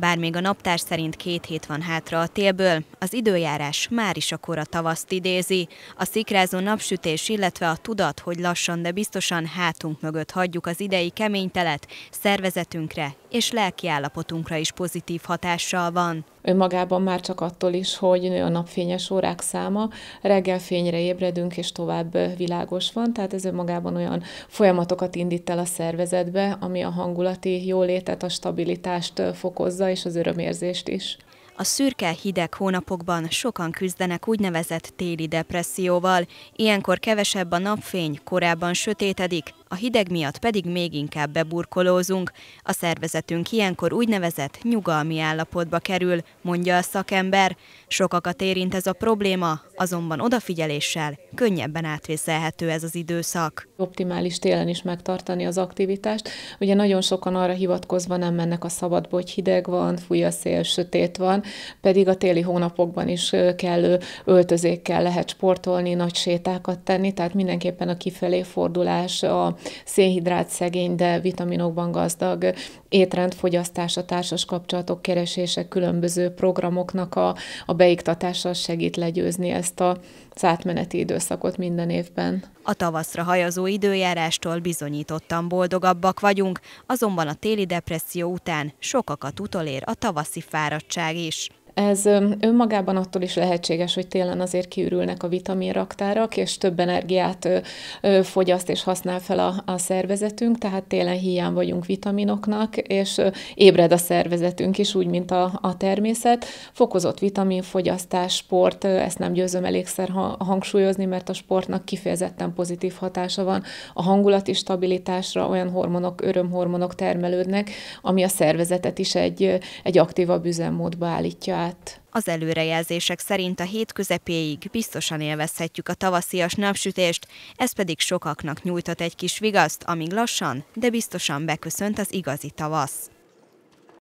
Bár még a naptár szerint két hét van hátra a télből, az időjárás már is a kora tavaszt idézi. A szikrázó napsütés, illetve a tudat, hogy lassan, de biztosan hátunk mögött hagyjuk az idei kemény telet, szervezetünkre és lelkiállapotunkra is pozitív hatással van. Önmagában már csak attól is, hogy nő a napfényes órák száma, reggel fényre ébredünk, és tovább világos van, tehát ez önmagában olyan folyamatokat indít el a szervezetbe, ami a hangulati jólétet, a stabilitást fokozza, és az örömérzést is. A szürke, hideg hónapokban sokan küzdenek úgynevezett téli depresszióval, ilyenkor kevesebb a napfény, korábban sötétedik, a hideg miatt pedig még inkább beburkolózunk, a szervezetünk ilyenkor úgynevezett nyugalmi állapotba kerül, mondja a szakember. Sokakat érint ez a probléma, azonban odafigyeléssel könnyebben átvészelhető ez az időszak. Optimális télen is megtartani az aktivitást. Ugye nagyon sokan arra hivatkozva nem mennek a szabadba, hogy hideg van, fúj a szél, sötét van, pedig a téli hónapokban is kellő öltözékkel lehet sportolni, nagy sétákat tenni, tehát mindenképpen a kifelé fordulás, a szénhidrát szegény, de vitaminokban gazdag étrend fogyasztása társas kapcsolatok keresése, különböző programoknak a, a beiktatása segít legyőzni ezt a átmeneti időszakot minden évben. A tavaszra hajazó időjárástól bizonyítottan boldogabbak vagyunk, azonban a téli depresszió után sokakat utolér a tavaszi fáradtság is. Ez önmagában attól is lehetséges, hogy télen azért kiürülnek a vitaminraktárak, és több energiát fogyaszt és használ fel a, a szervezetünk, tehát télen hiány vagyunk vitaminoknak, és ébred a szervezetünk is, úgy, mint a, a természet. Fokozott vitaminfogyasztás, sport, ezt nem győzöm elégszer hangsúlyozni, mert a sportnak kifejezetten pozitív hatása van a hangulati stabilitásra, olyan hormonok, örömhormonok termelődnek, ami a szervezetet is egy, egy aktívabb üzemmódba állítja át át. Az előrejelzések szerint a hét közepéig biztosan élvezhetjük a tavaszias napsütést, ez pedig sokaknak nyújtott egy kis vigaszt, amíg lassan, de biztosan beköszönt az igazi tavasz.